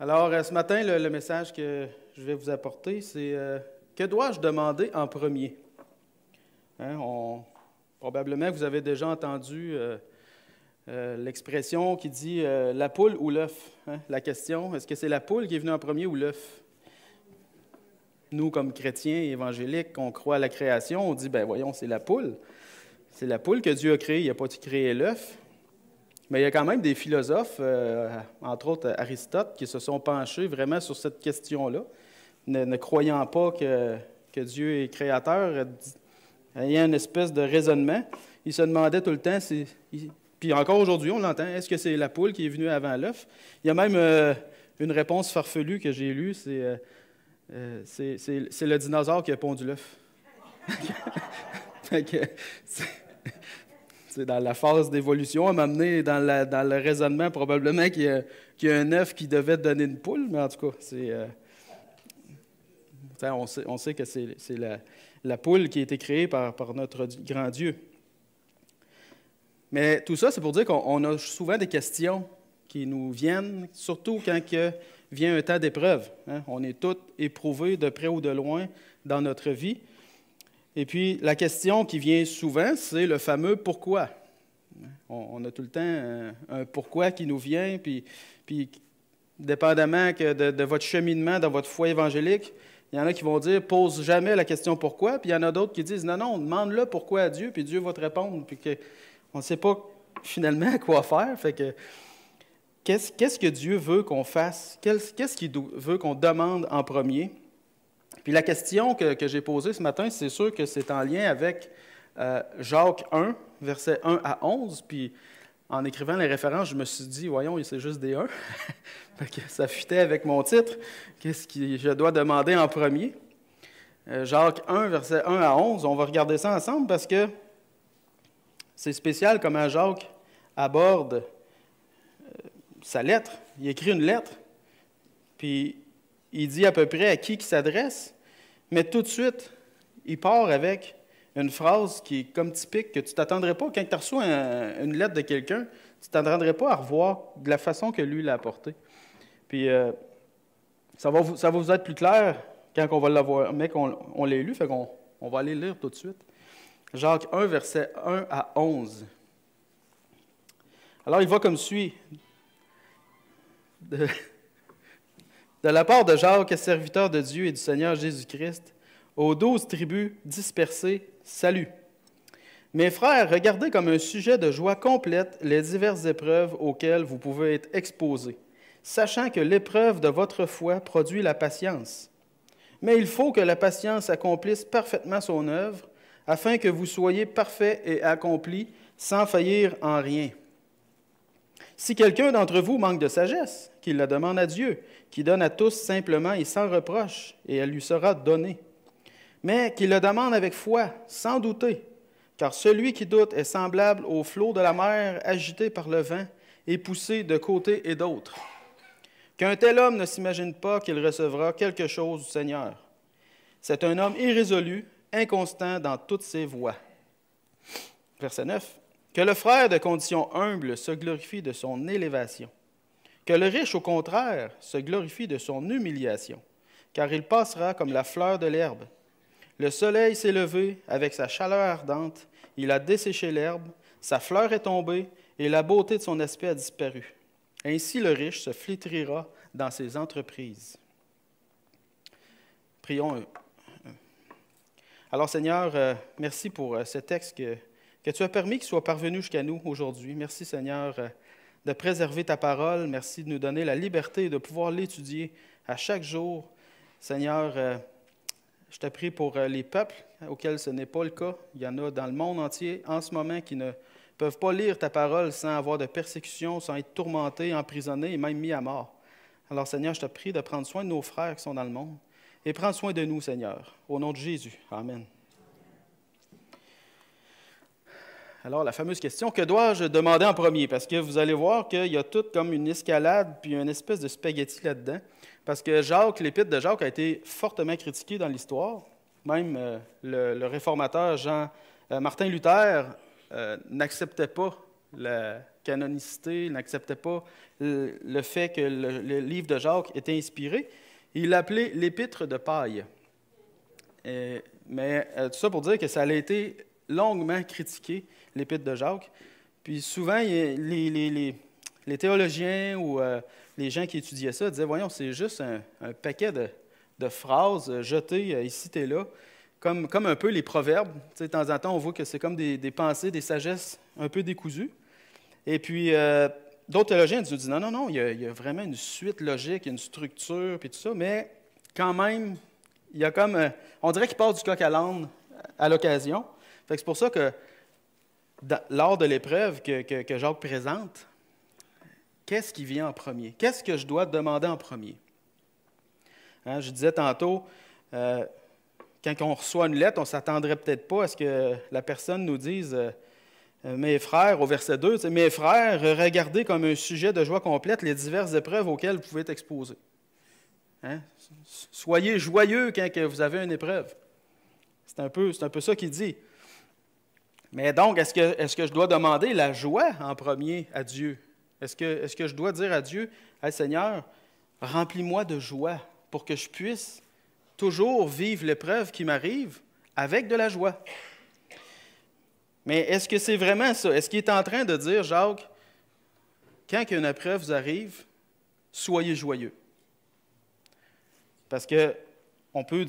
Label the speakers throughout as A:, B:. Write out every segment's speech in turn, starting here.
A: Alors, euh, ce matin, le, message que je vais vous apporter, c'est euh, que dois-je demander en premier? Hein, probablement, vous avez déjà entendu euh, l'expression qui dit la poule ou l'œuf. Hein? La question, est-ce que c'est la poule qui est venue en premier ou l'œuf? Nous, comme chrétiens évangéliques, on croit à la création, on dit, ben voyons, c'est la poule. C'est la poule que Dieu a créée, il a pas créer l'œuf. Mais il y a quand même des philosophes, euh, entre autres Aristote, qui se sont penchés vraiment sur cette question-là, ne, croyant pas que, Dieu est créateur, ayant euh, une espèce de raisonnement. Ils se demandaient tout le temps, si, puis encore aujourd'hui, on l'entend, est-ce que c'est la poule qui est venue avant l'œuf? Il y a même euh, une réponse farfelue que j'ai lue, c'est c'est le dinosaure qui a pondu l'œuf. c'est dans la phase d'évolution, à m'amener dans, dans, le raisonnement probablement qu'il y, a un œuf qui devait donner une poule, mais en tout cas, euh, on, sait, que c'est, la, poule qui a été créée par, notre grand Dieu. Mais tout ça, c'est pour dire qu'on a souvent des questions qui nous viennent, surtout quand vient un temps d'épreuve. Hein. On est tous éprouvés de près ou de loin dans notre vie. Et puis, la question qui vient souvent, c'est le fameux pourquoi. On, a tout le temps un, pourquoi qui nous vient, puis, puis dépendamment de, votre cheminement dans votre foi évangélique, il y en a qui vont dire pose jamais la question pourquoi, puis il y en a d'autres qui disent non, non, demande-le pourquoi à Dieu, puis Dieu va te répondre, puis on ne sait pas finalement quoi faire. Fait que, qu'est-ce, que Dieu veut qu'on fasse? Qu'est-ce qu'il veut qu'on demande en premier? Puis la question que, j'ai posée ce matin, c'est sûr que c'est en lien avec euh, Jacques 1, versets 1 à 11. Puis en écrivant les références, je me suis dit, voyons, c'est juste des 1. ça futait avec mon titre. Qu'est-ce que je dois demander en premier? Euh, Jacques 1, versets 1 à 11, on va regarder ça ensemble parce que c'est spécial comment Jacques aborde euh, sa lettre. Il écrit une lettre, puis il dit à peu près à qui il s'adresse, mais tout de suite, il part avec une phrase qui est comme typique, que tu t'attendrais pas, quand tu reçois une lettre de quelqu'un, tu t'attendrais pas à revoir de la façon que lui l'a apportée. Puis euh, ça, va vous, ça va vous être plus clair quand on va l'avoir, mais qu'on on l'a lu, fait qu'on on va aller lire tout de suite. Jacques 1, verset 1 à 11. Alors il va comme suit. de la part de Jacques, serviteur de Dieu et du Seigneur Jésus-Christ, aux douze tribus dispersées, salut. Mes frères, regardez comme un sujet de joie complète les diverses épreuves auxquelles vous pouvez être exposés, sachant que l'épreuve de votre foi produit la patience. Mais il faut que la patience accomplisse parfaitement son œuvre, afin que vous soyez parfaits et accomplis, sans faillir en rien. Si quelqu'un d'entre vous manque de sagesse, qu'il la demande à Dieu, qui donne à tous simplement et sans reproche, et elle lui sera donnée mais qu'il le demande avec foi, sans douter, car celui qui doute est semblable au flots de la mer agité par le vent et poussé de côté et d'autre. Qu'un tel homme ne s'imagine pas qu'il recevra quelque chose du Seigneur. C'est un homme irrésolu, inconstant dans toutes ses voies. Verset 9. Que le frère de condition humble se glorifie de son élévation. Que le riche, au contraire, se glorifie de son humiliation, car il passera comme la fleur de l'herbe. Le soleil s'est levé avec sa chaleur ardente, il a desséché l'herbe, sa fleur est tombée, et la beauté de son aspect a disparu. Ainsi le riche se flétrira dans ses entreprises. Prions. Euh, euh. Alors Seigneur, euh, merci pour ce texte que, que tu as permis qu'il soit parvenu jusqu'à nous aujourd'hui. Merci Seigneur de préserver ta parole. Merci de nous donner la liberté de pouvoir l'étudier à chaque jour. Seigneur, je te prie pour euh, les peuples auxquels ce n'est pas le cas. Il y en a dans le monde entier en ce moment qui ne peuvent pas lire ta parole sans avoir de persécution, sans être tourmentés, emprisonnés et même mis à mort. Alors Seigneur, je te prie de prendre soin de nos frères qui sont dans le monde et prends soin de nous, Seigneur. Au nom de Jésus. Amen. Alors, la fameuse question, que dois-je demander en premier? Parce que vous allez voir qu'il y a tout comme une escalade, puis une espèce de spaghetti là-dedans. Parce que Jacques, l'épître de Jacques a été fortement critiqué dans l'histoire. Même euh, le, réformateur Jean euh, Martin Luther euh, n'acceptait pas la canonicité, n'acceptait pas le, fait que le, livre de Jacques était inspiré. Il l'appelait l'épître de paille. mais tout ça pour dire que ça a été longuement critiqué, l'épître de Jacques. Puis souvent, les, théologiens ou les gens qui étudiaient ça disaient, voyons, c'est juste un, paquet de, phrases euh, jetées euh, ici et là, comme, comme un peu les proverbes. de temps en temps, on voit que c'est comme des, pensées, des sagesses un peu décousues. Et puis, euh, d'autres théologiens nous disent, non, non, non, il y, a, vraiment une suite logique, une structure, puis tout ça, mais quand même, il y a comme, on dirait qu'il part du coq à l'âne à l'occasion. c'est pour ça que lors de l'épreuve que, que, que Jacques présente, Qu'est-ce qui vient en premier? Qu'est-ce que je dois demander en premier? Hein, je disais tantôt, euh, quand on reçoit une lettre, on ne s'attendrait peut-être pas à ce que la personne nous dise euh, Mes frères, au verset 2, Mes frères, regardez comme un sujet de joie complète les diverses épreuves auxquelles vous pouvez être exposés. Hein? Soyez joyeux quand vous avez une épreuve. C'est un peu, c'est un peu ça qu'il dit. Mais donc, est-ce que, est-ce que je dois demander la joie en premier à Dieu? Est-ce que, je dois dire à Dieu, hey, Seigneur, remplis-moi de joie pour que je puisse toujours vivre l'épreuve qui m'arrive avec de la joie? Mais est-ce que c'est vraiment ça? Est-ce qu'il est en train de dire, Jacques, quand une épreuve vous arrive, soyez joyeux? Parce que on peut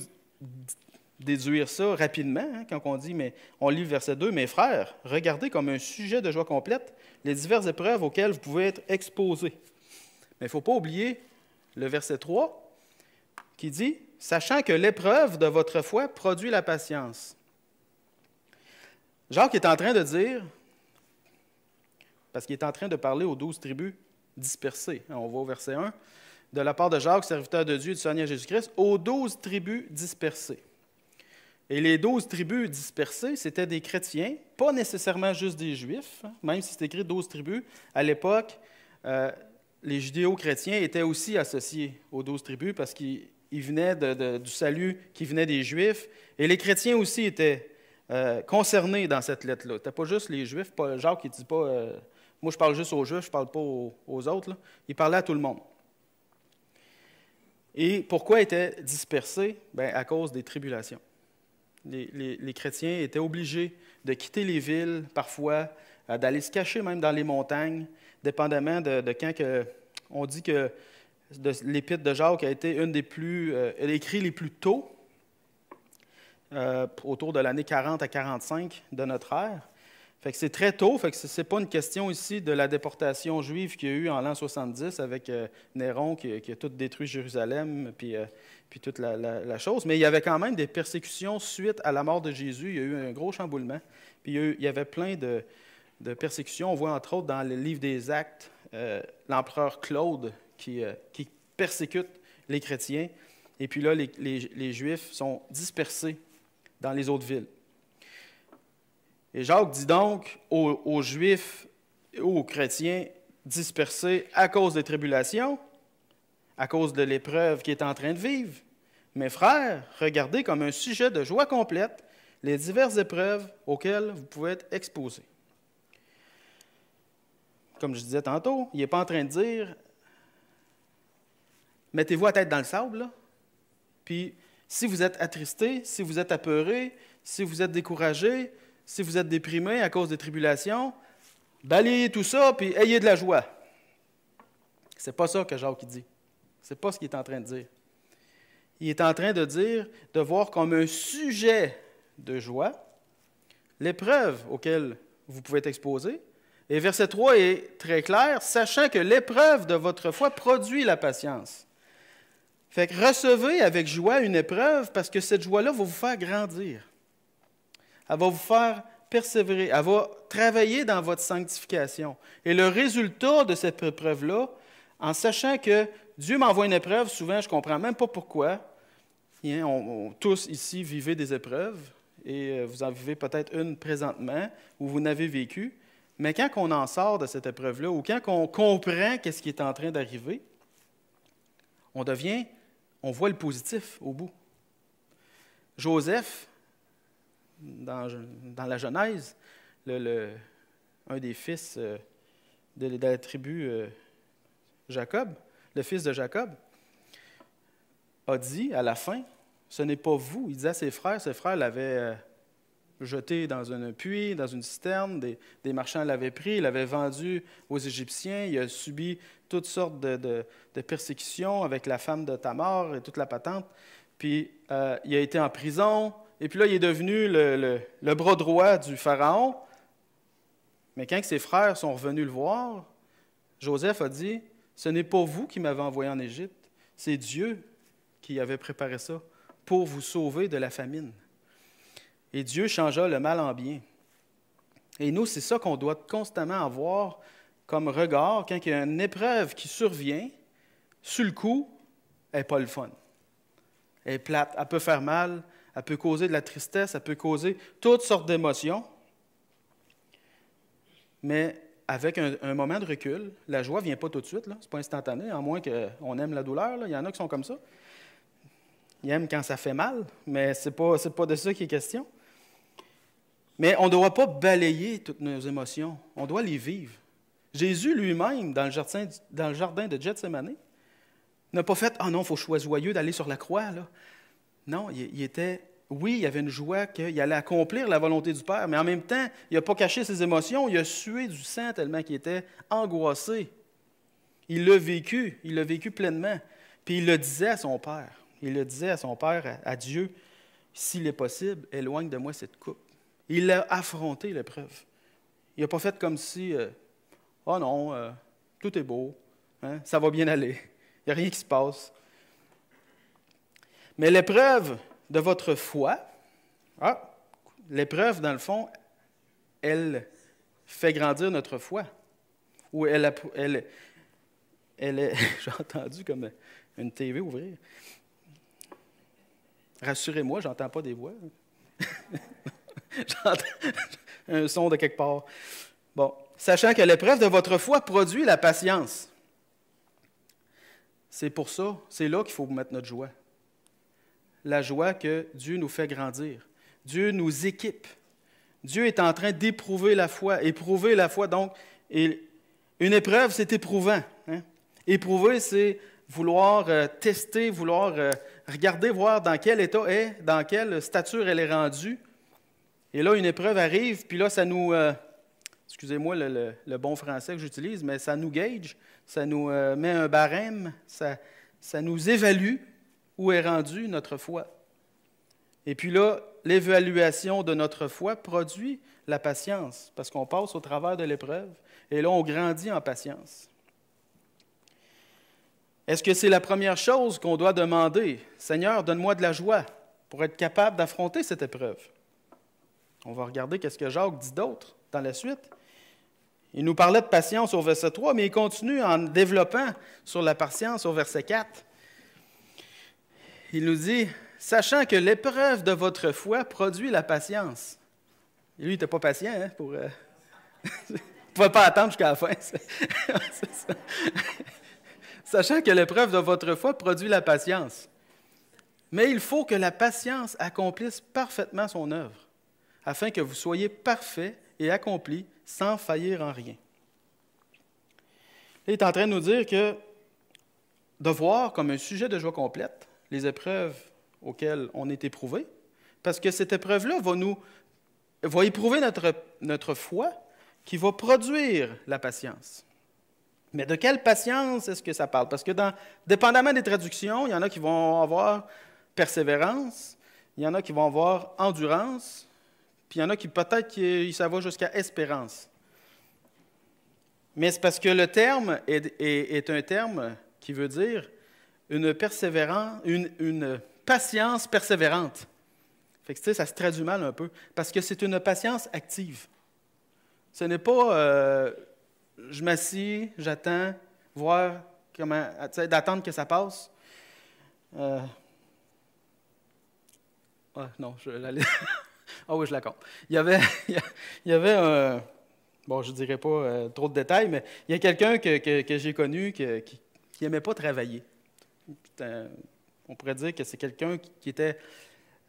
A: déduire ça rapidement hein, quand on dit, mais on lit le verset 2, mes frères, regardez comme un sujet de joie complète les diverses épreuves auxquelles vous pouvez être exposé. Mais il ne faut pas oublier le verset 3 qui dit, sachant que l'épreuve de votre foi produit la patience. Jacques est en train de dire, parce qu'il est en train de parler aux douze tribus dispersées, on va au verset 1, de la part de Jacques, serviteur de Dieu et du Seigneur Jésus-Christ, aux douze tribus dispersées. Et les douze tribus dispersées, c'était des chrétiens, pas nécessairement juste des juifs, hein, même si c'est écrit douze tribus. À l'époque, euh, les judéo-chrétiens étaient aussi associés aux douze tribus parce qu'ils venaient du salut qui venait des juifs. Et les chrétiens aussi étaient euh, concernés dans cette lettre-là. n'était pas juste les juifs. Pas, Jacques, qui dit pas euh, Moi, je parle juste aux juifs, je parle pas aux, autres. Il parlait à tout le monde. Et pourquoi étaient dispersés? Ben, à cause des tribulations. Les, chrétiens étaient obligés de quitter les villes, parfois, euh, d'aller se cacher même dans les montagnes, dépendamment de, quand que, on dit que l'épître de Jacques a été euh, écrit les plus tôt, euh, autour de l'année 40 à 45 de notre ère c'est très tôt, fait que c'est pas une question ici de la déportation juive qu'il y a eu en l'an 70 avec euh, Néron qui, a tout détruit Jérusalem, puis, euh, toute la, chose. Mais il y avait quand même des persécutions suite à la mort de Jésus. Il y a eu un gros chamboulement. Puis il y, avait plein de, persécutions. On voit entre autres dans le livre des Actes euh, l'empereur Claude qui, persécute les chrétiens. Et puis là, les Juifs sont dispersés dans les autres villes. Et Jacques dit donc aux, Juifs et aux chrétiens dispersés à cause des tribulations, à cause de l'épreuve qui est en train de vivre. Mes frères, regardez comme un sujet de joie complète les diverses épreuves auxquelles vous pouvez être exposés. Comme je disais tantôt, il n'est pas en train de dire mettez-vous à tête dans le sable, puis si vous êtes attristé, si vous êtes apeuré, si vous êtes découragé, si vous êtes déprimé à cause des tribulations, balayez tout ça, puis ayez de la joie. C'est pas ça que Jacques dit. C'est pas ce qu'il est en train de dire. Il est en train de dire de voir comme un sujet de joie l'épreuve auquel vous pouvez être exposé. Et verset 3 est très clair, sachant que l'épreuve de votre foi produit la patience. Fait recevez avec joie une épreuve parce que cette joie-là va vous faire grandir. Elle va vous faire persévérer. Elle va travailler dans votre sanctification. Et le résultat de cette épreuve-là, en sachant que Dieu m'envoie une épreuve, souvent je ne comprends même pas pourquoi. Hein, on, tous ici vivez des épreuves et euh, vous en vivez peut-être une présentement ou vous n'avez vécu. Mais quand on en sort de cette épreuve-là ou quand on comprend qu'est-ce qui est en train d'arriver, on devient, on voit le positif au bout. Joseph, dans, la Genèse, le, un des fils euh, de, la tribu euh, Jacob, le fils de Jacob, a dit à la fin, ce n'est pas vous. Il disait à ses frères, ses frères l'avaient euh, jeté dans un puits, dans une citerne, des, marchands l'avaient pris, l'avaient vendu aux Égyptiens, il a subi toutes sortes de, persécutions avec la femme de Tamar et toute la patente. Puis il a été en prison, et puis là, il est devenu le, bras droit du Pharaon. Mais quand ses frères sont revenus le voir, Joseph a dit, Ce n'est pas vous qui m'avez envoyé en Égypte, c'est Dieu qui avait préparé ça pour vous sauver de la famine. Et Dieu changea le mal en bien. Et nous, c'est ça qu'on doit constamment avoir comme regard quand il y a une épreuve qui survient. Sur le coup, elle n'est pas le fun. Elle est plate, elle peut faire mal, ça peut causer de la tristesse, ça peut causer toutes sortes d'émotions. Mais avec un, moment de recul, la joie ne vient pas tout de suite, ce n'est pas instantané, à moins qu'on aime la douleur. Il y en a qui sont comme ça. Ils aiment quand ça fait mal, mais ce n'est pas, de ça qu'il est question. Mais on ne doit pas balayer toutes nos émotions, on doit les vivre. Jésus lui-même, dans, le jardin de Gethsemane, n'a pas fait Ah non, il faut choisir joyeux d'aller sur la croix. Non, il, était oui, il y avait une joie qu'il allait accomplir la volonté du Père, mais en même temps, il n'a pas caché ses émotions, il a sué du sang tellement qu'il était angoissé. Il l'a vécu, il l'a vécu pleinement. Puis il le disait à son Père, il le disait à son Père, à Dieu, s'il est possible, éloigne de moi cette coupe. Il a affronté l'épreuve. Il n'a pas fait comme si, euh, oh non, euh, tout est beau, hein, ça va bien aller, il n'y a rien qui se passe. Mais l'épreuve, de votre foi. Ah, l'épreuve, dans le fond, elle fait grandir notre foi. Ou elle, elle, elle j'ai entendu comme une TV ouvrir. Rassurez-moi, j'entends pas des voix. j'entends un son de quelque part. Bon, sachant que l'épreuve de votre foi produit la patience. C'est pour ça, c'est là qu'il faut mettre notre joie la joie que Dieu nous fait grandir. Dieu nous équipe. Dieu est en train d'éprouver la foi, éprouver la foi. Donc, une épreuve, c'est éprouvant. Hein. Éprouver, c'est vouloir euh, tester, vouloir euh, regarder, voir dans quel état est, dans quelle stature elle est rendue. Et là, une épreuve arrive, puis là, ça nous, euh, excusez-moi le, bon français que j'utilise, mais ça nous gage, ça nous met un barème, ça nous évalue où est rendue notre foi. Et puis là, l'évaluation de notre foi produit la patience, parce qu'on passe au travers de l'épreuve, et là, on grandit en patience. Est-ce que c'est la première chose qu'on doit demander? Seigneur, donne-moi de la joie pour être capable d'affronter cette épreuve. On va regarder qu'est-ce que Jacques dit d'autre dans la suite. Il nous parlait de patience au verset 3, mais il continue en développant sur la patience au verset 4 il nous dit, sachant que l'épreuve de votre foi produit la patience. lui, il n'était pas patient hein, pour... ne euh, pas attendre jusqu'à la fin. sachant que l'épreuve de votre foi produit la patience. Mais il faut que la patience accomplisse parfaitement son œuvre, afin que vous soyez parfait et accompli sans faillir en rien. il est en train de nous dire que de voir comme un sujet de joie complète, les épreuves auxquelles on est éprouvé, parce que cette épreuve-là va nous va éprouver notre, notre foi qui va produire la patience. Mais de quelle patience est-ce que ça parle? Parce que dans, dépendamment des traductions, il y en a qui vont avoir persévérance, il y en a qui vont avoir endurance, puis il y en a qui peut-être qui, ça va jusqu'à espérance. Mais c'est parce que le terme est, est un terme qui veut dire une, persévérance, une, une patience persévérante. Fait que, ça se traduit mal un peu, parce que c'est une patience active. Ce n'est pas euh, je m'assis, j'attends, voir comment, d'attendre que ça passe. Euh, ah, non, je l'allais. ah oui, je la compte. Il y avait, il y avait un. Bon, je ne dirais pas euh, trop de détails, mais il y a quelqu'un que, que, que j'ai connu qui n'aimait pas travailler on pourrait dire que c'est quelqu'un qui était.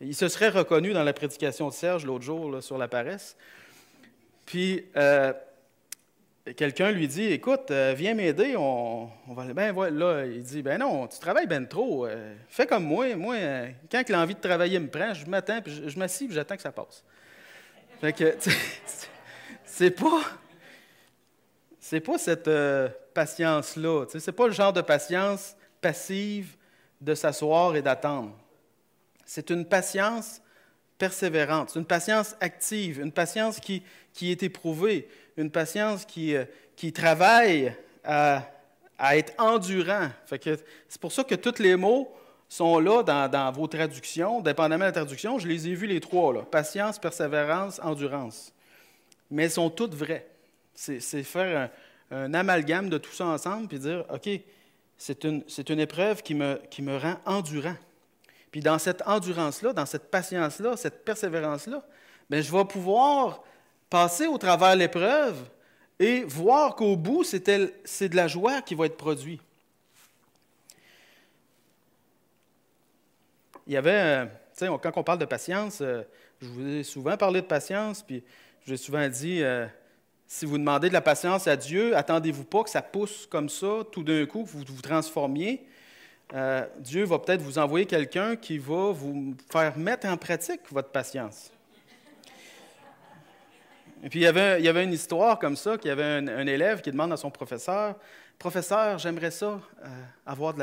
A: Il se serait reconnu dans la prédication de Serge l'autre jour sur la paresse. Puis euh, quelqu'un lui dit Écoute, euh, viens m'aider, on, va Ben voilà, il dit Ben non, tu travailles ben trop. Euh, fais comme moi. Moi, quand l'envie de travailler me prend, je m'attends, puis je, m'assieds, m'assis, j'attends que ça passe. Fait que, c'est pas. C'est pas cette patience-là. C'est pas le genre de patience passive de s'asseoir et d'attendre. C'est une patience persévérante, une patience active, une patience qui, est éprouvée, une patience euh, qui, travaille à, à être endurant. C'est pour ça que tous les mots sont là dans, vos traductions, dépendamment de la traduction. Je les ai vus les trois, patience, persévérance, endurance. Mais elles sont toutes vraies. C'est faire un, un, amalgame de tout ça ensemble, puis dire, OK, c'est une, épreuve qui me, qui me rend endurant. Puis dans cette endurance-là, dans cette patience-là, cette persévérance-là, ben, je vais pouvoir passer au travers l'épreuve et voir qu'au bout, c'est de la joie qui va être produite. Il y avait, euh, tu sais, quand on parle de patience, euh, je vous ai souvent parlé de patience, puis j'ai souvent dit, euh, si vous demandez de la patience à Dieu, attendez-vous pas que ça pousse comme ça, tout d'un coup, que vous vous transformiez. Euh, Dieu va peut-être vous envoyer quelqu'un qui va vous faire mettre en pratique votre patience. Et puis, il y, avait, une histoire comme ça, qu'il y avait un, élève qui demande à son professeur, « Professeur, j'aimerais ça, euh, avoir de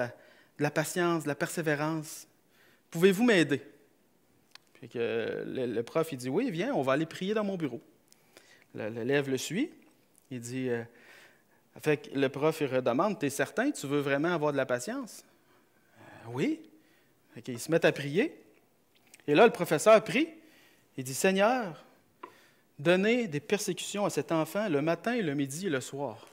A: la, patience, de la persévérance. Pouvez-vous m'aider? » Puis que le, prof, il dit, « Oui, viens, on va aller prier dans mon bureau. » L'élève le suit. Il dit euh, le prof, il redemande es certain, tu veux vraiment avoir de la patience euh, Oui. Ils se mettent à prier. Et là, le professeur prie. Il dit Seigneur, donnez des persécutions à cet enfant le matin, le midi et le soir.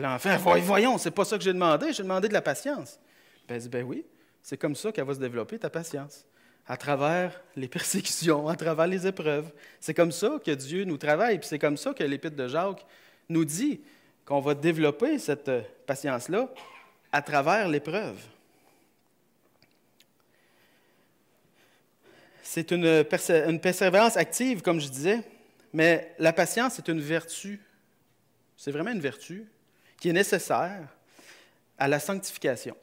A: L'enfant dit, « l'enfant, voyons, c'est pas ça que j'ai demandé, j'ai demandé de la patience. Ben, dit Ben oui, c'est comme ça qu'elle va se développer, ta patience à travers les persécutions, à travers les épreuves. C'est comme ça que Dieu nous travaille, puis c'est comme ça que l'Épître de Jacques nous dit qu'on va développer cette patience-là à travers l'épreuve. C'est une, persévérance active, comme je disais, mais la patience, est une vertu. C'est vraiment une vertu qui est nécessaire à la sanctification.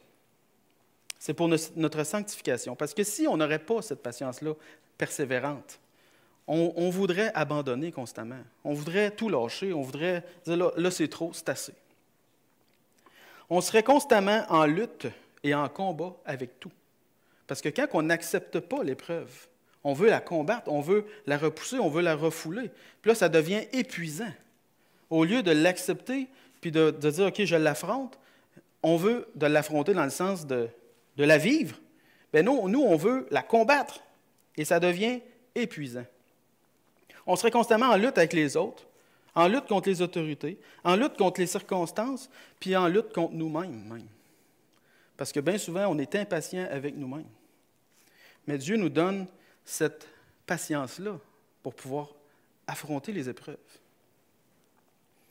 A: C'est pour notre sanctification. Parce que si on n'aurait pas cette patience-là persévérante, on, voudrait abandonner constamment. On voudrait tout lâcher. On voudrait dire là, c'est trop, c'est assez. On serait constamment en lutte et en combat avec tout. Parce que quand on n'accepte pas l'épreuve, on veut la combattre, on veut la repousser, on veut la refouler. Puis là, ça devient épuisant. Au lieu de l'accepter, puis de, de, dire, OK, je l'affronte, on veut de l'affronter dans le sens de de la vivre, ben nous, nous, on veut la combattre et ça devient épuisant. On serait constamment en lutte avec les autres, en lutte contre les autorités, en lutte contre les circonstances, puis en lutte contre nous-mêmes Parce que bien souvent, on est impatient avec nous-mêmes. Mais Dieu nous donne cette patience-là pour pouvoir affronter les épreuves.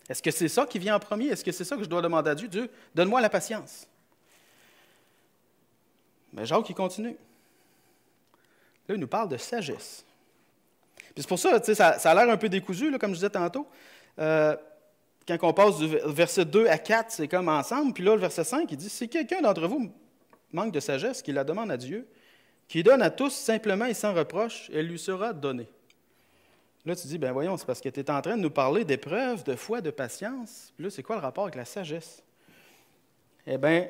A: Est-ce que c'est ça qui vient en premier? Est-ce que c'est ça que je dois demander à Dieu? Dieu, donne-moi la patience. Mais Jacques, il continue. Là, il nous parle de sagesse. Puis c'est pour ça, ça, ça a l'air un peu décousu, comme je disais tantôt. Euh, quand on passe du verset 2 à 4, c'est comme ensemble. Puis là, le verset 5, il dit Si quelqu'un d'entre vous manque de sagesse, qu'il la demande à Dieu, qu'il donne à tous simplement et sans reproche, elle lui sera donnée. Là, tu dis Ben voyons, c'est parce que tu es en train de nous parler d'épreuves, de foi, de patience. Puis là, c'est quoi le rapport avec la sagesse Eh bien,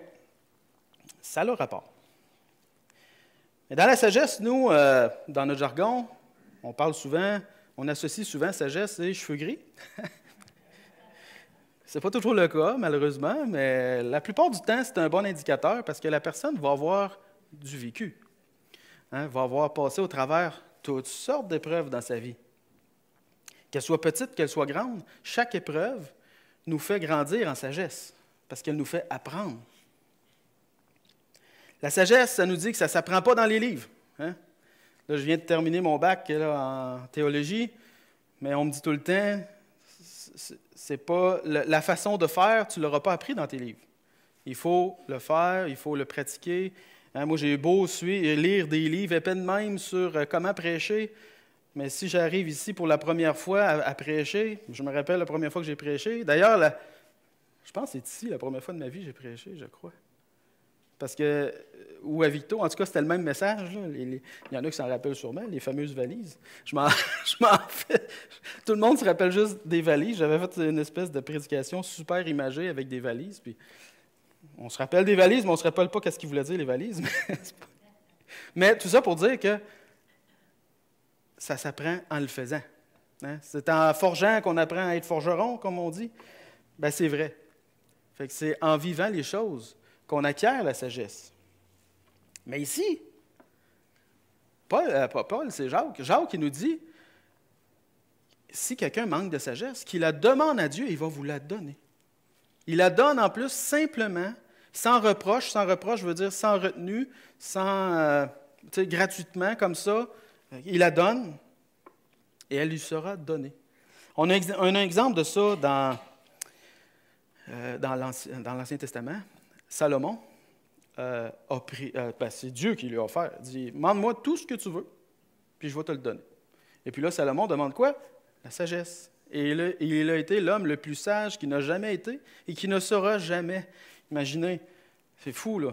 A: ça a le rapport. Mais dans la sagesse, nous, euh, dans notre jargon, on parle souvent, on associe souvent sagesse et cheveux gris. c'est pas toujours le cas, malheureusement, mais la plupart du temps, c'est un bon indicateur parce que la personne va avoir du vécu, hein, va avoir passé au travers toutes sortes d'épreuves dans sa vie. Qu'elle soit petite, qu'elle soit grande, chaque épreuve nous fait grandir en sagesse parce qu'elle nous fait apprendre. La sagesse, ça nous dit que ça ne s'apprend pas dans les livres. Hein? Là, je viens de terminer mon bac en théologie, mais on me dit tout le temps, c'est pas la façon de faire, tu ne l'auras pas appris dans tes livres. Il faut le faire, il faut le pratiquer. Hein, moi, j'ai beau lire des livres à peine même sur euh, comment prêcher, mais si j'arrive ici pour la première fois à, prêcher, je me rappelle la première fois que j'ai prêché. D'ailleurs, je pense que c'est ici la première fois de ma vie que j'ai prêché, je crois. Parce que, euh, ou à Victo, en tout cas, c'était le même message. il y en a qui s'en rappellent sûrement, les fameuses valises. Je m'en fais. Tout le monde se rappelle juste des valises. J'avais fait une espèce de prédication super imagée avec des valises. on se rappelle des valises, mais on ne se rappelle pas qu'est-ce qu'ils voulaient dire, les valises. Mais, tout ça pour dire que ça s'apprend en le faisant. Hein. C'est en forgeant qu'on apprend à être forgeron, comme on dit. Ben, c'est vrai. Fait que c'est en vivant les choses qu'on acquiert la sagesse. Mais ici, Paul, euh, c'est Jacques. Jacques, nous dit si quelqu'un manque de sagesse, qu'il la demande à Dieu, il va vous la donner. Il la donne en plus simplement, sans reproche. Sans reproche je veux dire sans retenue, sans, euh, gratuitement, comme ça. Il la donne et elle lui sera donnée. On a, un exemple de ça dans, euh, dans l'Ancien Testament. Salomon euh, a pris, euh, ben, c'est Dieu qui lui a offert, dit, demande-moi tout ce que tu veux, puis je vais te le donner. Et puis là, Salomon demande quoi? La sagesse. Et il a, été l'homme le plus sage qui n'a jamais été et qui ne sera jamais. Imaginez, c'est fou, là.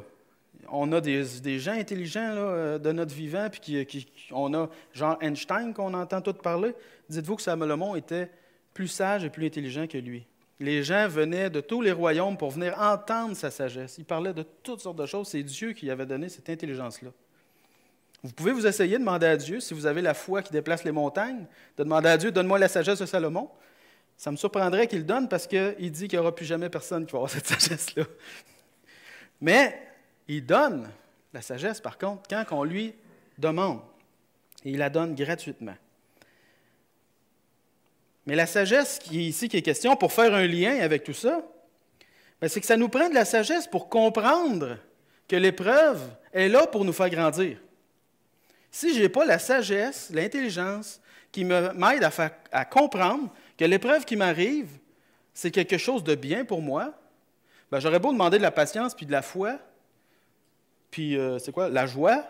A: On a des, gens intelligents euh, de notre vivant, puis qui, on a genre Einstein qu'on entend tout parler. Dites-vous que Salomon était plus sage et plus intelligent que lui les gens venaient de tous les royaumes pour venir entendre sa sagesse. Il parlait de toutes sortes de choses. C'est Dieu qui avait donné cette intelligence-là. Vous pouvez vous essayer de demander à Dieu, si vous avez la foi qui déplace les montagnes, de demander à Dieu, donne-moi la sagesse de Salomon. Ça me surprendrait qu'il donne parce qu'il dit qu'il n'y aura plus jamais personne qui va avoir cette sagesse-là. Mais il donne la sagesse, par contre, quand on lui demande. Et il la donne gratuitement. Mais la sagesse qui est ici, qui est question, pour faire un lien avec tout ça, ben, c'est que ça nous prend de la sagesse pour comprendre que l'épreuve est là pour nous faire grandir. Si je n'ai pas la sagesse, l'intelligence qui m'aide à, comprendre que l'épreuve qui m'arrive, c'est quelque chose de bien pour moi, ben, j'aurais beau demander de la patience, puis de la foi, puis euh, c'est quoi, la joie,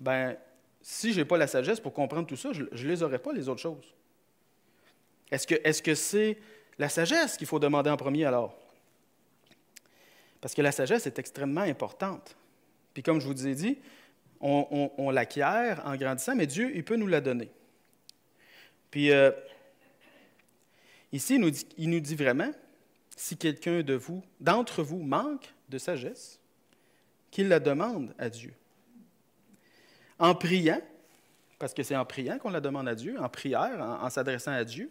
A: ben, si je n'ai pas la sagesse pour comprendre tout ça, je ne les aurais pas, les autres choses. Est-ce que c'est la sagesse qu'il faut demander en premier alors? Parce que la sagesse est extrêmement importante. Puis comme je vous ai dit, on, l'acquiert en grandissant, mais Dieu, il peut nous la donner. Puis euh, ici, il nous, dit, vraiment, si quelqu'un de vous, d'entre vous, manque de sagesse, qu'il la demande à Dieu. En priant, parce que c'est en priant qu'on la demande à Dieu, en prière, en s'adressant à Dieu,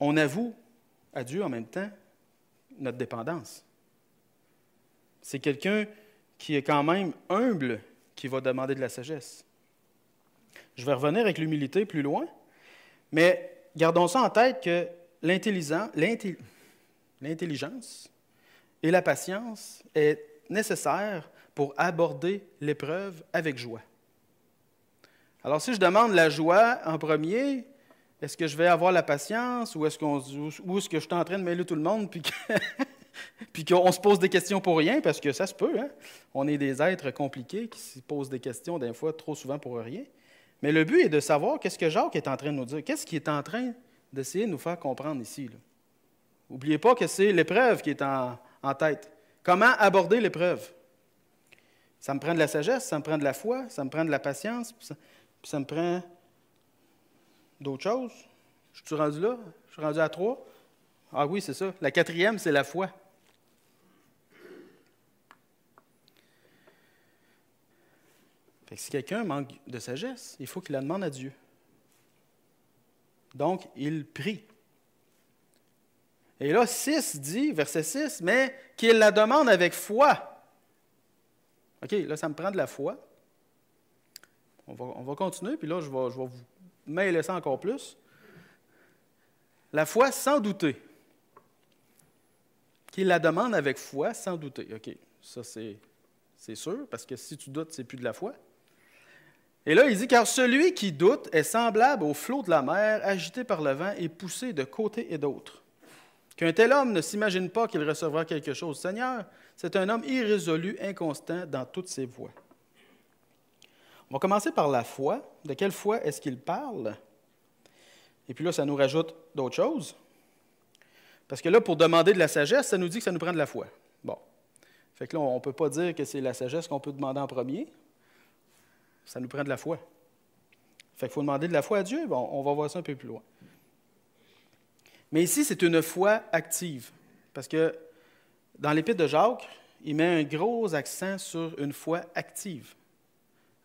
A: on avoue à Dieu en même temps notre dépendance. C'est quelqu'un qui est quand même humble qui va demander de la sagesse. Je vais revenir avec l'humilité plus loin, mais gardons ça en tête que l'intelligence et la patience est nécessaire pour aborder l'épreuve avec joie. Alors si je demande la joie en premier, est-ce que je vais avoir la patience ou est-ce, que je suis en train de mêler tout le monde puis, qu'on se pose des questions pour rien parce que ça se peut. Hein? On est des êtres compliqués qui se posent des questions des fois trop souvent pour rien. Mais le but est de savoir qu'est-ce que Jacques est en train de nous dire, qu'est-ce qu'il est en train d'essayer de nous faire comprendre ici. N'oubliez pas que c'est l'épreuve qui est en, tête. Comment aborder l'épreuve? Ça me prend de la sagesse, ça me prend de la foi, ça me prend de la patience, puis ça me prend d'autres choses. Je suis rendu là? Je suis rendu à trois? Ah oui, c'est ça. La quatrième, c'est la foi. si quelqu'un manque de sagesse, il faut qu'il la demande à Dieu. Donc, il prie. Et là, 6 dit, verset 6, mais qu'il la demande avec foi. OK, là, ça me prend de la foi. On va, continuer, puis là, je je vais vous mais il le ça encore plus. La foi sans douter. qu'il la demande avec foi sans douter. OK, ça c'est, c'est sûr, parce que si tu doutes, c'est plus de la foi. Et là, il dit Car celui qui doute est semblable au flot de la mer, agité par le vent et poussé de côté et d'autre. Qu'un tel homme ne s'imagine pas qu'il recevra quelque chose. Seigneur, c'est un homme irrésolu, inconstant dans toutes ses voies. On va commencer par la foi. De quelle foi est-ce qu'il parle? Et puis là, ça nous rajoute d'autres choses. Parce que là, pour demander de la sagesse, ça nous dit que ça nous prend de la foi. Bon. Fait que là, on ne peut pas dire que c'est la sagesse qu'on peut demander en premier. Ça nous prend de la foi. Fait qu'il faut demander de la foi à Dieu. Bon, on va voir ça un peu plus loin. Mais ici, c'est une foi active. Parce que dans l'épître de Jacques, il met un gros accent sur une foi active.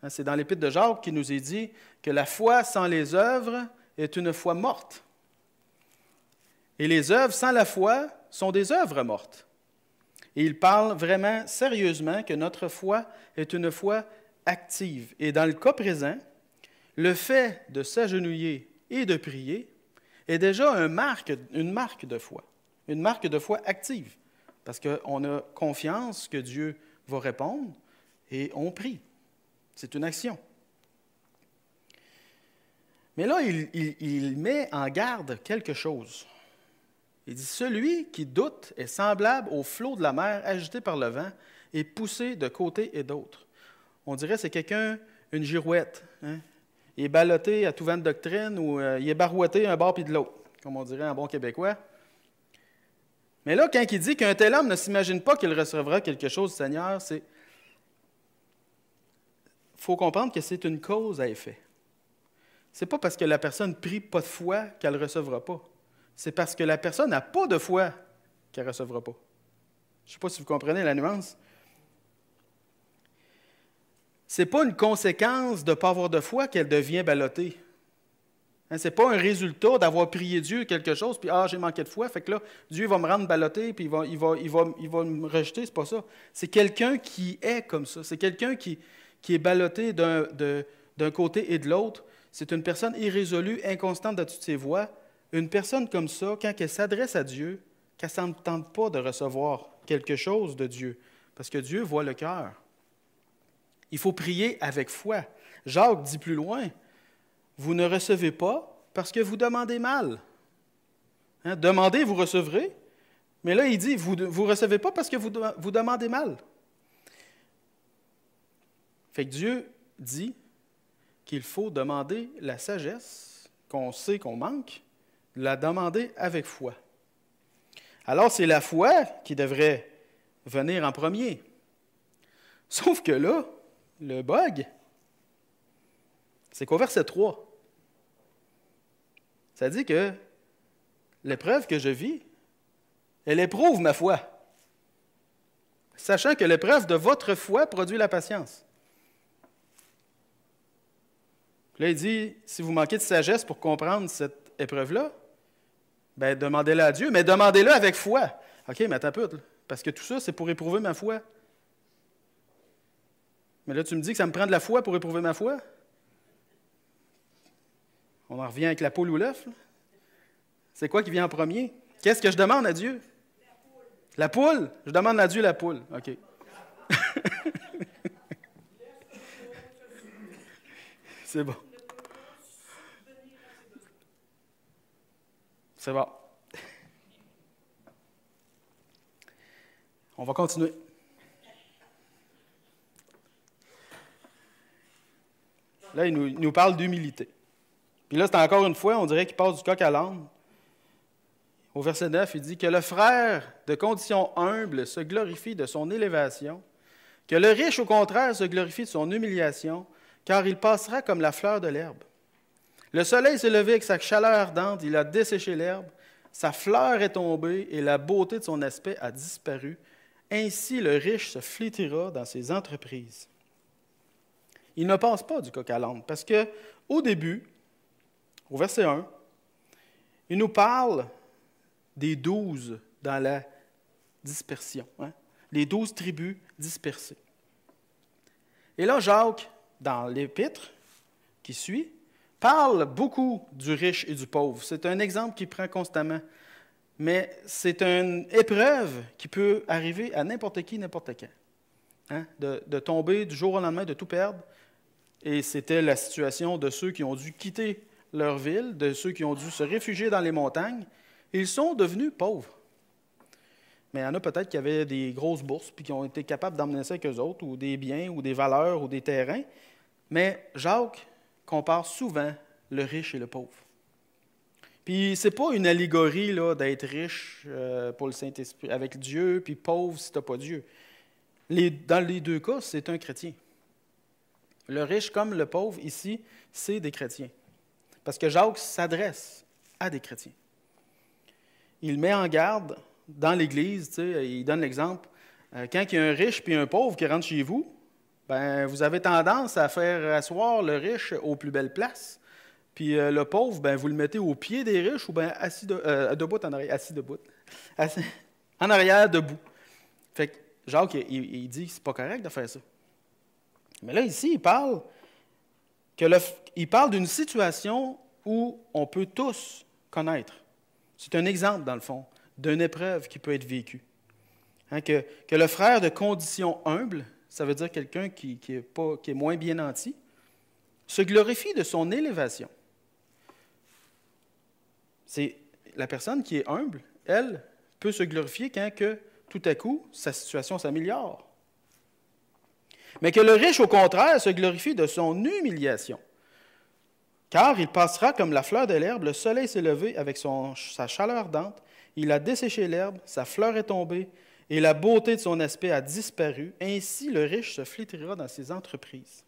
A: Hein, c'est dans l'Épître de Jacques qui nous est dit que la foi sans les œuvres est une foi morte. Et les œuvres sans la foi sont des œuvres mortes. Et il parle vraiment sérieusement que notre foi est une foi active. Et dans le cas présent, le fait de s'agenouiller et de prier est déjà marque, une marque de foi, une marque de foi active, parce qu'on a confiance que Dieu va répondre et on prie. C'est une action. Mais là, il, met en garde quelque chose. Il dit, Celui qui doute est semblable au flot de la mer agité par le vent et poussé de côté et d'autre. On dirait c'est quelqu'un, une girouette. Hein. Il est ballotté à tout vent de doctrine ou euh, il est barouetté un bord puis de l'autre, comme on dirait un bon québécois. Mais là, quand il dit qu'un tel homme ne s'imagine pas qu'il recevra quelque chose du Seigneur, c'est faut comprendre que c'est une cause à effet. Ce n'est pas parce que la personne prie pas de foi qu'elle ne recevra pas. C'est parce que la personne n'a pas de foi qu'elle ne recevra pas. Je ne sais pas si vous comprenez la nuance. Ce n'est pas une conséquence de ne pas avoir de foi qu'elle devient ballotée. Hein, ce n'est pas un résultat d'avoir prié Dieu quelque chose, puis ah, j'ai manqué de foi, fait que là, Dieu va me rendre ballotté, puis il va, il va, il va me rejeter, c'est pas ça. C'est quelqu'un qui est comme ça. C'est quelqu'un qui, qui est ballottée d'un côté et de l'autre. C'est une personne irrésolue, inconstante dans toutes ses voies. Une personne comme ça, quand elle s'adresse à Dieu, qu'elle ne tente pas de recevoir quelque chose de Dieu, parce que Dieu voit le cœur. Il faut prier avec foi. Jacques dit plus loin, vous ne recevez pas parce que vous demandez mal. Hein, demandez, vous recevrez. Mais là, il dit, vous ne recevez pas parce que vous demandez mal. Fait que Dieu dit qu'il faut demander la sagesse qu'on sait qu'on manque, la demander avec foi. Alors c'est la foi qui devrait venir en premier. Sauf que là, le bug, c'est qu'au verset 3, ça dit que l'épreuve que je vis, elle éprouve ma foi, sachant que l'épreuve de votre foi produit la patience. Là, il dit, si vous manquez de sagesse pour comprendre cette épreuve-là, ben, demandez-la à Dieu, mais demandez le avec foi. OK, mais t'as peu, parce que tout ça, c'est pour éprouver ma foi. Mais là, tu me dis que ça me prend de la foi pour éprouver ma foi? On en revient avec la poule ou l'œuf. C'est quoi qui vient en premier? Qu'est-ce que je demande à Dieu? La poule. La poule? Je demande à Dieu la poule. OK. C'est bon. C'est bon. On va continuer. Là, il nous, parle d'humilité. Puis là, c'est encore une fois, on dirait qu'il passe du coq à l'âne. Au verset 9, il dit Que le frère de condition humble se glorifie de son élévation, que le riche, au contraire, se glorifie de son humiliation, car il passera comme la fleur de l'herbe. Le soleil s'est levé avec sa chaleur ardente, il a desséché l'herbe, sa fleur est tombée et la beauté de son aspect a disparu. Ainsi le riche se flétira dans ses entreprises. Il ne pense pas du coq à parce que au début, au verset 1, il nous parle des douze dans la dispersion, hein? les douze tribus dispersées. Et là, Jacques, dans l'épître qui suit, parle beaucoup du riche et du pauvre. C'est un exemple qu'il prend constamment. Mais c'est une épreuve qui peut arriver à n'importe qui, n'importe quand. Hein, de, tomber du jour au lendemain, de tout perdre. Et c'était la situation de ceux qui ont dû quitter leur ville, de ceux qui ont dû se réfugier dans les montagnes. Ils sont devenus pauvres. Mais il y en a peut-être qui avaient des grosses bourses puis qui ont été capables d'emmener ça avec eux autres, ou des biens, ou des valeurs, ou des terrains. Mais Jacques compare souvent le riche et le pauvre. Puis ce n'est pas une allégorie là, d'être riche euh, pour le Saint-Esprit avec Dieu, puis pauvre si tu n'as pas Dieu. dans les deux cas, c'est un chrétien. Le riche comme le pauvre ici, c'est des chrétiens. Parce que Jacques s'adresse à des chrétiens. Il met en garde dans l'Église, il donne l'exemple, euh, quand il y a un riche puis un pauvre qui rentre chez vous, ben, vous avez tendance à faire asseoir le riche aux plus belles places. Puis euh, le pauvre, ben, vous le mettez au pied des riches ou bien assis euh, debout en arrière, assis debout, en arrière debout. Fait que Jacques, il, dit que c'est pas correct de faire ça. Mais là, ici, il parle, que il parle d'une situation où on peut tous connaître. C'est un exemple, dans le fond, d'une épreuve qui peut être vécue. Hein, que, que le frère de condition humble, ça veut dire quelqu'un qui, est moins bien nanti, se glorifie de son élévation. C'est la personne qui est humble, elle peut se glorifier quand que, tout à coup, sa situation s'améliore. Mais que le riche, au contraire, se glorifie de son humiliation, car il passera comme la fleur de l'herbe, le soleil s'est levé avec sa chaleur ardente, il a desséché l'herbe, sa fleur est tombée, et la beauté de son aspect a disparu, ainsi le riche se flétrira dans ses entreprises.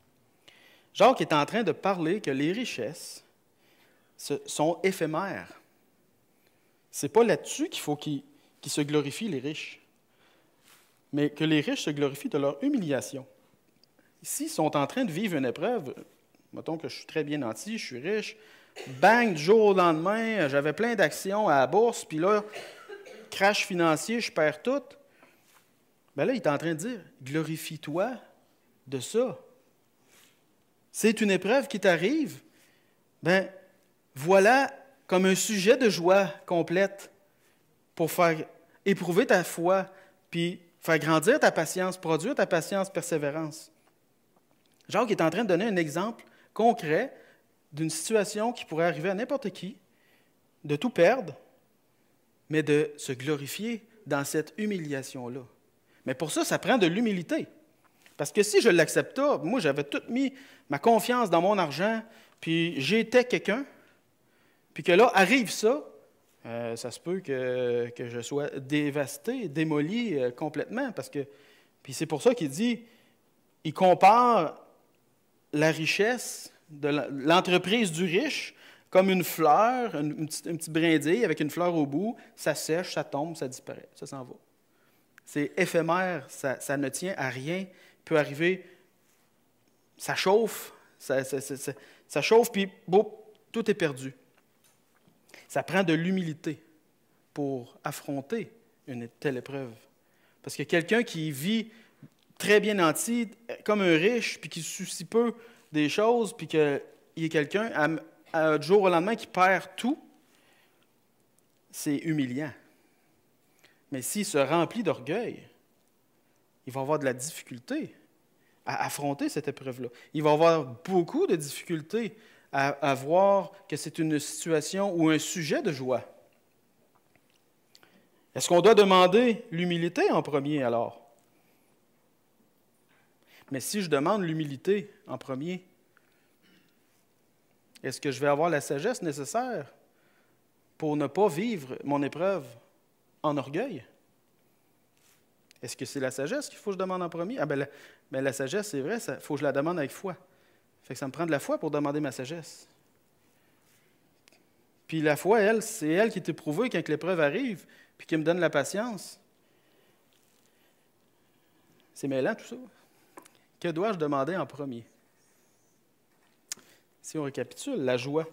A: Jacques est en train de parler que les richesses sont éphémères. Ce n'est pas là-dessus qu'il faut qu'ils se glorifient les riches, mais que les riches se glorifient de leur humiliation. Ici, ils sont en train de vivre une épreuve, mettons que je suis très bien nanti, je suis riche, bang, du jour au lendemain, j'avais plein d'actions à la bourse, puis là, crash financier, je perds tout. Ben là, il est en train de dire, glorifie-toi de ça. C'est une épreuve qui t'arrive. Ben, voilà comme un sujet de joie complète pour faire éprouver ta foi, puis faire grandir ta patience, produire ta patience, persévérance. Jacques est en train de donner un exemple concret d'une situation qui pourrait arriver à n'importe qui, de tout perdre, mais de se glorifier dans cette humiliation-là. Mais pour ça, ça prend de l'humilité. Parce que si je l'acceptais, moi, j'avais tout mis ma confiance dans mon argent, puis j'étais quelqu'un, puis que là, arrive ça, euh, ça se peut que, je sois dévasté, démoli euh, complètement. Parce que, puis c'est pour ça qu'il dit, il compare la richesse de l'entreprise du riche comme une fleur, une, petit une, petite, brindille avec une fleur au bout, ça sèche, ça tombe, ça disparaît, ça s'en va. C'est éphémère, ça, ne tient à rien. Il peut arriver, ça chauffe, ça, chauffe, puis boum, tout est perdu. Ça prend de l'humilité pour affronter une telle épreuve. Parce que quelqu'un qui vit très bien anti, comme un riche, puis qui soucie peu des choses, puis qu'il y ait quelqu'un, du jour au lendemain, qui perd tout, c'est humiliant. Mais s'il se remplit d'orgueil, il va avoir de la difficulté à affronter cette épreuve-là. Il va avoir beaucoup de difficultés à, à voir que c'est une situation ou un sujet de joie. Est-ce qu'on doit demander l'humilité en premier alors? Mais si je demande l'humilité en premier, est-ce que je vais avoir la sagesse nécessaire pour ne pas vivre mon épreuve en orgueil? Est-ce que c'est la sagesse qu'il faut que je demande en premier? Ah, ben la, ben, la sagesse, c'est vrai, il faut que je la demande avec foi. Fait que ça me prend de la foi pour demander ma sagesse. Puis la foi, elle, c'est elle qui est éprouvée quand l'épreuve arrive, puis qui me donne la patience. C'est mêlant tout ça. Que dois-je demander en premier? Si on récapitule, la joie.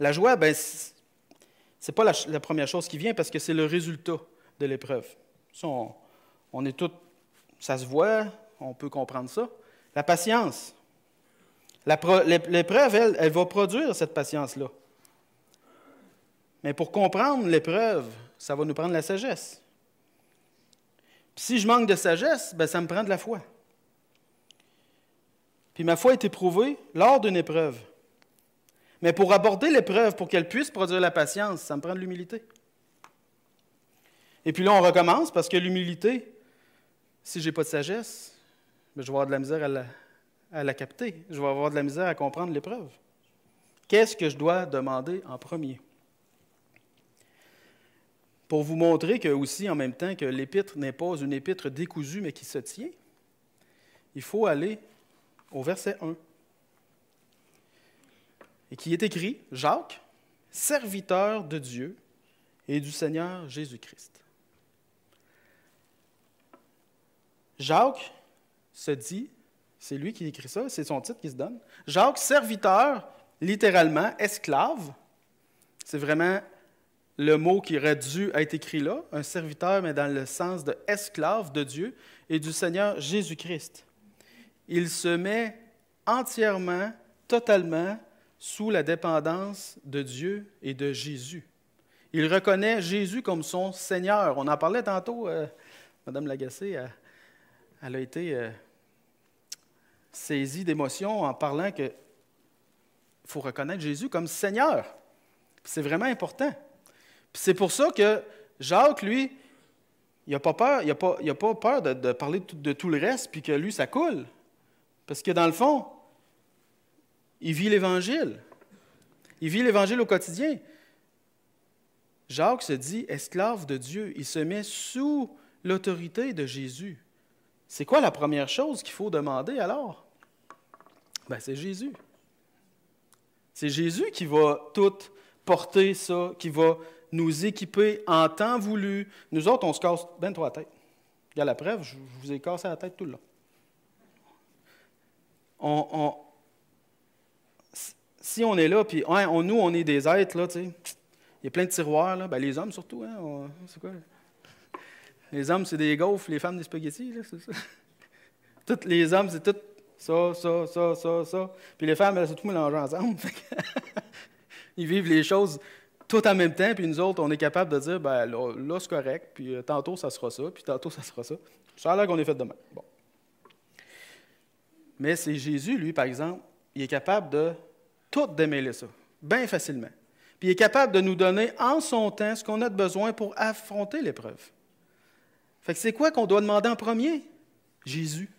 A: La joie, ben, ce n'est pas la, première chose qui vient parce que c'est le résultat de l'épreuve. On, on est ça se voit, on peut comprendre ça. La patience. L'épreuve, elle, va produire cette patience-là. Mais pour comprendre l'épreuve, ça va nous prendre la sagesse. si je manque de sagesse, ben ça me prend de la foi. Puis ma foi est éprouvée lors d'une épreuve. Mais pour aborder l'épreuve, pour qu'elle puisse produire la patience, ça me prend de l'humilité. Et puis là, on recommence parce que l'humilité, si je n'ai pas de sagesse, ben, je vais avoir de la misère à la, capter. Je vais avoir de la misère à comprendre l'épreuve. Qu'est-ce que je dois demander en premier? Pour vous montrer que aussi, en même temps, que l'épître n'est pas une épître décousue, mais qui se tient, il faut aller au verset 1 et qui est écrit, Jacques, serviteur de Dieu et du Seigneur Jésus-Christ. Jacques se dit, c'est lui qui écrit ça, c'est son titre qui se donne, Jacques, serviteur, littéralement, esclave, c'est vraiment le mot qui aurait dû être écrit là, un serviteur, mais dans le sens de esclave de Dieu et du Seigneur Jésus-Christ. Il se met entièrement, totalement, sous la dépendance de Dieu et de Jésus. Il reconnaît Jésus comme son Seigneur. On en parlait tantôt, Mme euh, Madame Lagacé, elle, a été euh, saisie d'émotion en parlant que faut reconnaître Jésus comme Seigneur. C'est vraiment important. C'est pour ça que Jacques, lui, il n'a pas peur, il a pas, a pas peur de, parler de, de tout le reste, puis que lui, ça coule. Parce que dans le fond, il vit l'Évangile. Il vit l'Évangile au quotidien. Jacques se dit esclave de Dieu. Il se met sous l'autorité de Jésus. C'est quoi la première chose qu'il faut demander alors? Ben, c'est Jésus. C'est Jésus qui va tout porter ça, qui va nous équiper en temps voulu. Nous autres, on se casse bien trop la tête. a la preuve, je vous ai cassé la tête tout le long. on, si on est là, puis nous, on est des êtres, là, tu sais, il y a plein de tiroirs, là, ben, les hommes surtout, hein, c'est quoi? Les hommes, c'est des gaufres, les femmes, des spaghettis, là, c'est ça. les hommes, c'est tout ça, ça, ça, ça, ça. Puis les femmes, elles sont tout mélangées ensemble. Ils vivent les choses tout en même temps, puis nous autres, on est capable de dire, ben là, c'est correct, puis euh, tantôt, ça sera ça, puis tantôt, ça sera ça. Ça a l'air qu'on est fait demain. Bon. Mais c'est Jésus, lui, par exemple, il est capable de tout démêler ça, bien facilement. Puis il est capable de nous donner en son temps ce qu'on a de besoin pour affronter l'épreuve. Fait que c'est quoi qu'on doit demander en premier? Jésus.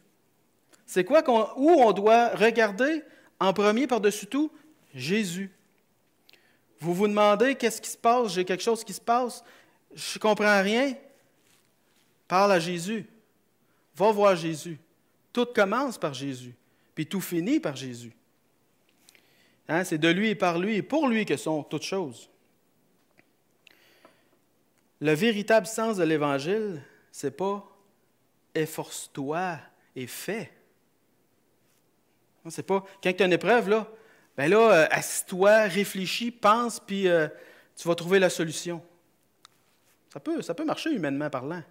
A: C'est quoi qu'on, où on doit regarder en premier par-dessus tout? Jésus. Vous vous demandez qu'est-ce qui se passe? J'ai quelque chose qui se passe? Je ne comprends rien. Parle à Jésus. Va voir Jésus. Tout commence par Jésus. Puis tout finit par Jésus. Hein? c'est de lui et par lui et pour lui que sont toutes choses. Le véritable sens de l'Évangile, c'est pas efforce-toi et fais. C'est pas quand tu as une épreuve, là, ben là, euh, assis-toi, réfléchis, pense, puis euh, tu vas trouver la solution. Ça peut, ça peut marcher humainement parlant.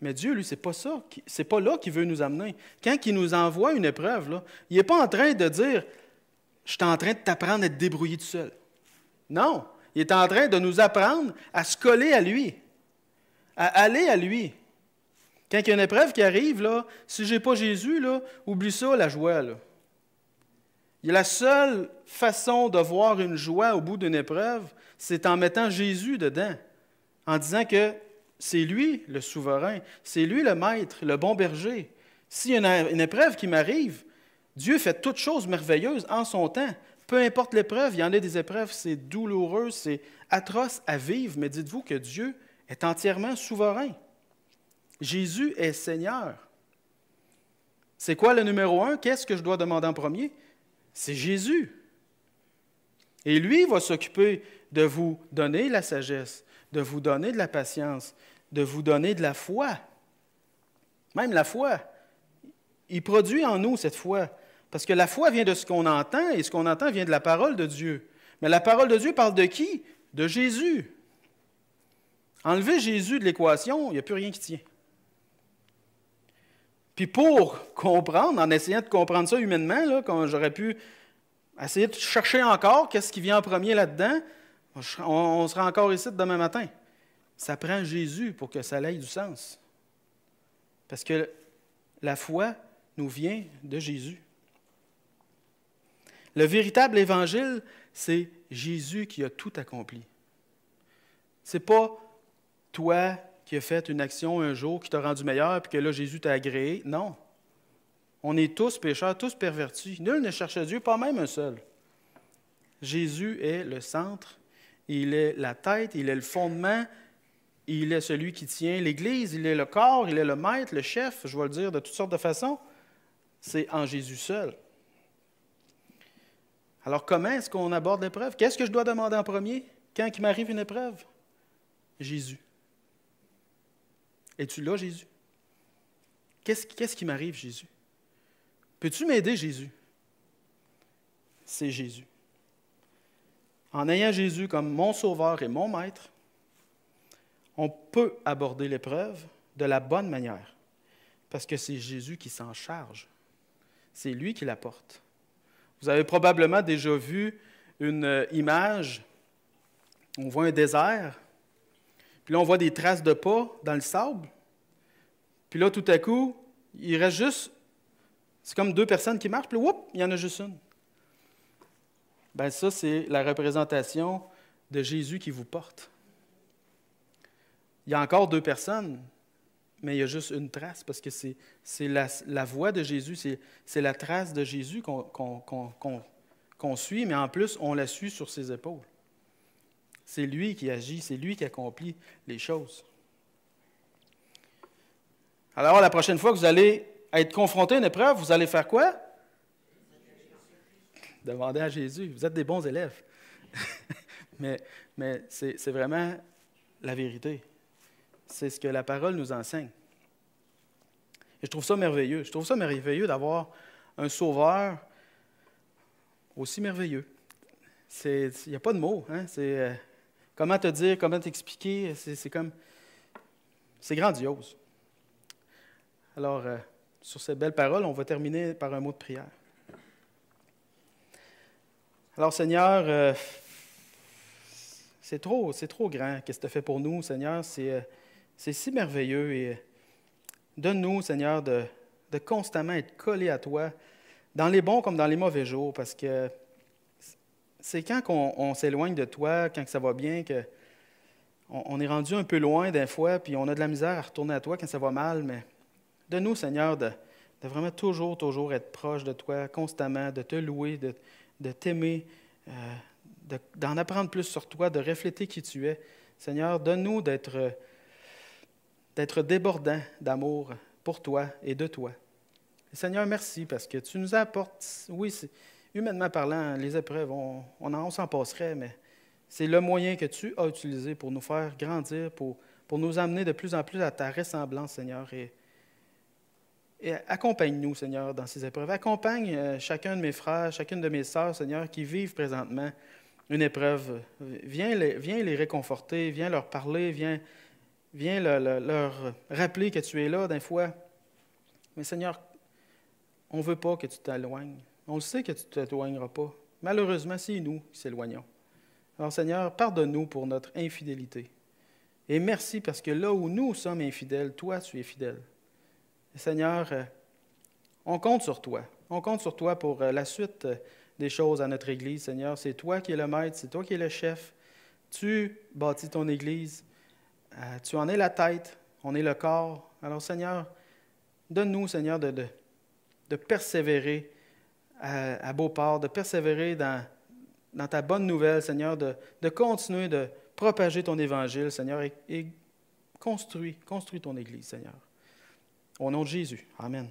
A: Mais Dieu, lui, c'est pas ça. C'est pas là qu'il veut nous amener. Quand il nous envoie une épreuve, là, il n'est pas en train de dire je suis en train de t'apprendre à te débrouiller tout seul. Non, il est en train de nous apprendre à se coller à lui, à aller à lui. Quand il y a une épreuve qui arrive, là, si je n'ai pas Jésus, là, oublie ça, la joie. Il y a la seule façon de voir une joie au bout d'une épreuve, c'est en mettant Jésus dedans, en disant que c'est lui le souverain, c'est lui le maître, le bon berger. S'il y a une épreuve qui m'arrive, Dieu fait toutes choses merveilleuses en son temps. Peu importe l'épreuve, il y en a des épreuves, c'est douloureux, c'est atroce à vivre, mais dites-vous que Dieu est entièrement souverain. Jésus est Seigneur. C'est quoi le numéro un? Qu'est-ce que je dois demander en premier? C'est Jésus. Et lui va s'occuper de vous donner la sagesse, de vous donner de la patience, de vous donner de la foi. Même la foi. Il produit en nous cette foi. Parce que la foi vient de ce qu'on entend et ce qu'on entend vient de la parole de Dieu. Mais la parole de Dieu parle de qui De Jésus. Enlever Jésus de l'équation, il n'y a plus rien qui tient. Puis pour comprendre, en essayant de comprendre ça humainement, là, quand j'aurais pu essayer de chercher encore qu'est-ce qui vient en premier là-dedans, on, sera encore ici demain matin. Ça prend Jésus pour que ça aille du sens. Parce que la foi nous vient de Jésus. Le véritable évangile, c'est Jésus qui a tout accompli. C'est pas toi qui as fait une action un jour qui t'a rendu meilleur puis que là Jésus t'a agréé. Non. On est tous pécheurs, tous pervertis. Nul ne cherche Dieu, pas même un seul. Jésus est le centre, il est la tête, il est le fondement, il est celui qui tient l'Église, il est le corps, il est le maître, le chef, je vais le dire de toutes sortes de façons. C'est en Jésus seul. Alors, comment est-ce qu'on aborde l'épreuve? Qu'est-ce que je dois demander en premier quand il m'arrive une épreuve? Jésus. Es-tu là, Jésus? Qu'est-ce, qu'est-ce qui m'arrive, Jésus? Peux-tu m'aider, Jésus? C'est Jésus. En ayant Jésus comme mon sauveur et mon maître, on peut aborder l'épreuve de la bonne manière, parce que c'est Jésus qui s'en charge. C'est lui qui la porte. Vous avez probablement déjà vu une euh, image. On voit un désert, puis là, on voit des traces de pas dans le sable. Puis là, tout à coup, il reste juste. C'est comme deux personnes qui marchent, puis là, il y en a juste une. Bien, ça, c'est la représentation de Jésus qui vous porte. Il y a encore deux personnes, mais il y a juste une trace, parce que c'est la, la, voix de Jésus, c'est la trace de Jésus qu'on suit, mais en plus, on la suit sur ses épaules. C'est lui qui agit, c'est lui qui accomplit les choses. Alors, la prochaine fois que vous allez être confronté à une épreuve, vous allez faire quoi? Demandez à Jésus. Vous êtes des bons élèves. mais mais c'est vraiment la vérité. C'est ce que la parole nous enseigne. Et je trouve ça merveilleux. Je trouve ça merveilleux d'avoir un sauveur aussi merveilleux. Il n'y a pas de mots. Hein. Euh, comment te dire, comment t'expliquer, c'est, comme. C'est grandiose. Alors, euh, sur ces belles paroles, on va terminer par un mot de prière. Alors, Seigneur, euh, c'est trop, c'est trop grand. Qu'est-ce que tu as fait pour nous, Seigneur? C'est. C'est si merveilleux et euh, donne-nous, Seigneur, de, constamment être collé à toi, dans les bons comme dans les mauvais jours, parce que c'est quand on, s'éloigne de toi, quand ça va bien, que on, est rendu un peu loin d'un fois, puis on a de la misère à retourner à toi quand ça va mal, mais donne-nous, Seigneur, de, vraiment toujours, toujours être proche de toi, constamment, de te louer, de, t'aimer, euh, d'en apprendre plus sur toi, de refléter qui tu es. Seigneur, donne-nous d'être euh, d'être débordant d'amour pour toi et de toi. Seigneur, merci parce que tu nous apportes, oui, humainement parlant, les épreuves, on, on, s'en passerait, mais c'est le moyen que tu as utilisé pour nous faire grandir, pour, pour nous amener de plus en plus à ta ressemblance, Seigneur. Et, accompagne-nous, Seigneur, dans ces épreuves. Accompagne euh, chacun de mes frères, chacune de mes sœurs, Seigneur, qui vivent présentement une épreuve. Viens les, viens les réconforter, viens leur parler, viens Viens leur rappeler que tu es là d'un fois. Mais Seigneur, on ne veut pas que tu t'éloignes. On le sait que tu ne t'éloigneras pas. Malheureusement, c'est nous qui s'éloignons. Alors Seigneur, pardonne-nous pour notre infidélité. Et merci parce que là où nous sommes infidèles, toi, tu es fidèle. Seigneur, euh, on compte sur toi. On compte sur toi pour euh, la suite euh, des choses à notre Église, Seigneur. C'est toi qui es le maître, c'est toi qui es le chef. Tu bâtis ton Église. Euh, tu en es la tête, on est le corps. Alors Seigneur, donne-nous, Seigneur, de, persévérer euh, à, beau Beauport, de persévérer dans, ta bonne nouvelle, Seigneur, de, continuer de propager ton évangile, Seigneur, et, et construis, construis ton Église, Seigneur. Au nom de Jésus. Amen.